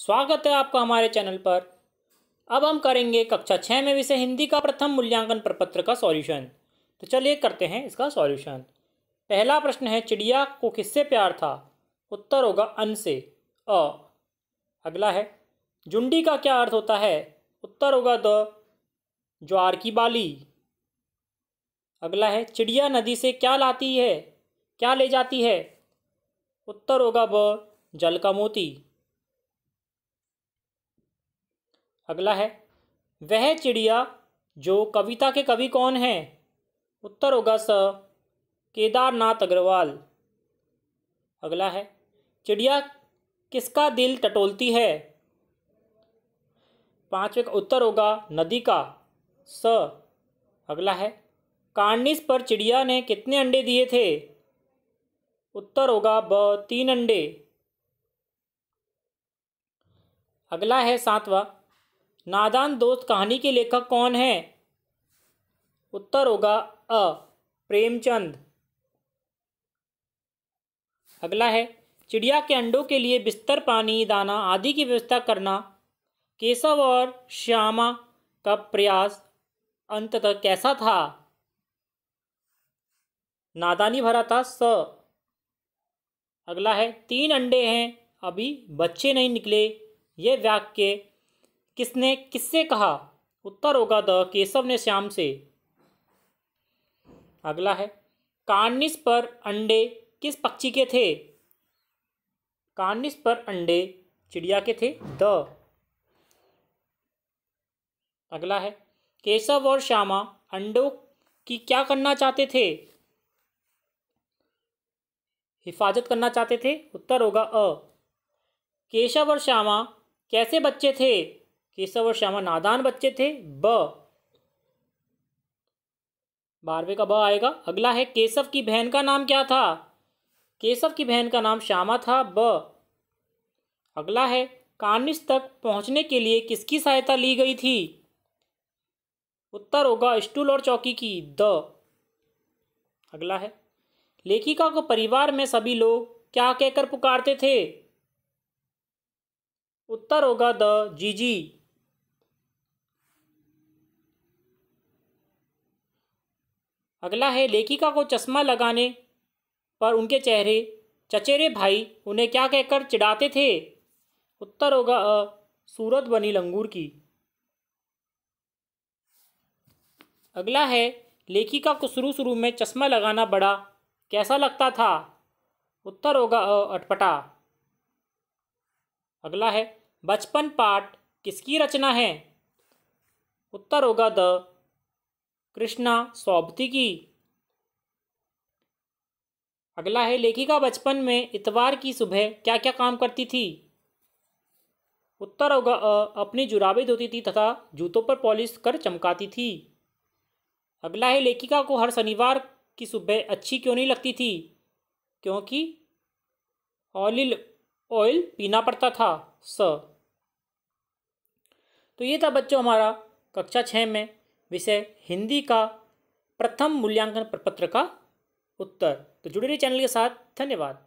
स्वागत है आपका हमारे चैनल पर अब हम करेंगे कक्षा छः में विषय हिंदी का प्रथम मूल्यांकन प्रपत्र का सॉल्यूशन तो चलिए करते हैं इसका सॉल्यूशन पहला प्रश्न है चिड़िया को किससे प्यार था उत्तर होगा अन से अ अगला है जुंडी का क्या अर्थ होता है उत्तर होगा द ज्वार की बाली अगला है चिड़िया नदी से क्या लाती है क्या ले जाती है उत्तर होगा ब जल का मोती अगला है वह चिड़िया जो कविता के कवि कौन हैं उत्तर होगा स केदारनाथ अग्रवाल अगला है चिड़िया किसका दिल टटोलती है पांचवें का उत्तर होगा नदी का स अगला है कार्निस पर चिड़िया ने कितने अंडे दिए थे उत्तर होगा ब तीन अंडे अगला है सातवां नादान दोस्त कहानी के लेखक कौन है उत्तर होगा अ प्रेमचंद अगला है चिड़िया के अंडों के लिए बिस्तर पानी दाना आदि की व्यवस्था करना केशव और श्यामा का प्रयास अंततः कैसा था नादानी भरा था स अगला है तीन अंडे हैं अभी बच्चे नहीं निकले यह वाक्य किसने किससे कहा उत्तर होगा द केशव ने श्याम से अगला है कार्निस पर अंडे किस पक्षी के थे कार्निस पर अंडे चिड़िया के थे द अगला है केशव और श्यामा अंडों की क्या करना चाहते थे हिफाजत करना चाहते थे उत्तर होगा अ केशव और श्यामा कैसे बच्चे थे केशव और श्यामा नादान बच्चे थे ब बारहवें का ब आएगा अगला है केशव की बहन का नाम क्या था केशव की बहन का नाम श्यामा था ब अगला है कार्निस तक पहुंचने के लिए किसकी सहायता ली गई थी उत्तर होगा स्टूल और चौकी की द अगला है लेखिका को परिवार में सभी लोग क्या कहकर पुकारते थे उत्तर होगा द जीजी अगला है लेखिका को चश्मा लगाने पर उनके चेहरे चचेरे भाई उन्हें क्या कहकर चिढ़ाते थे उत्तर होगा अ सूरत बनी लंगूर की अगला है लेखिका को शुरू शुरू में चश्मा लगाना बड़ा कैसा लगता था उत्तर होगा अ अटपटा अगला है बचपन पाठ किसकी रचना है उत्तर होगा द कृष्णा सौपती की अगला है लेखिका बचपन में इतवार की सुबह क्या क्या काम करती थी उत्तर होगा अपनी जुराबें धोती थी तथा जूतों पर पॉलिश कर चमकाती थी अगला है लेखिका को हर शनिवार की सुबह अच्छी क्यों नहीं लगती थी क्योंकि ऑलिल ऑयल पीना पड़ता था स तो ये था बच्चों हमारा कक्षा छः में विषय हिंदी का प्रथम मूल्यांकन प्रपत्र का उत्तर तो जुड़े रहिए चैनल के साथ धन्यवाद